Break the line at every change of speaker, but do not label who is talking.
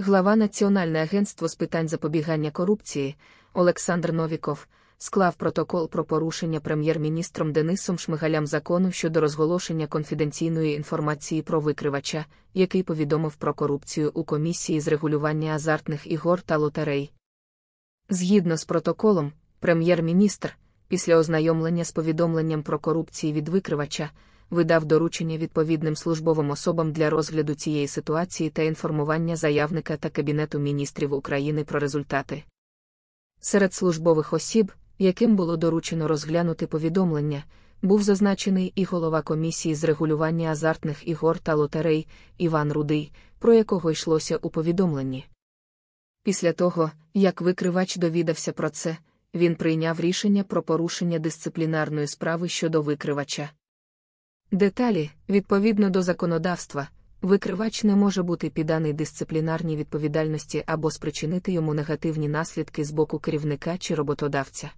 Глава Національного агентства з питань запобігання корупції Олександр Новіков склав протокол про порушення прем'єр-міністром Денисом Шмигалям закону щодо розголошення конфіденційної інформації про викривача, який повідомив про корупцію у комісії з регулювання азартних ігор та лотерей. Згідно з протоколом, прем'єр-міністр, після ознайомлення з повідомленням про корупцію від викривача, видав доручення відповідним службовим особам для розгляду цієї ситуації та інформування заявника та Кабінету міністрів України про результати. Серед службових осіб, яким було доручено розглянути повідомлення, був зазначений і голова комісії з регулювання азартних ігор та лотерей Іван Рудий, про якого йшлося у повідомленні. Після того, як викривач довідався про це, він прийняв рішення про порушення дисциплінарної справи щодо викривача, Деталі, відповідно до законодавства, викривач не може бути підданий дисциплінарній відповідальності або спричинити йому негативні наслідки з боку керівника чи роботодавця.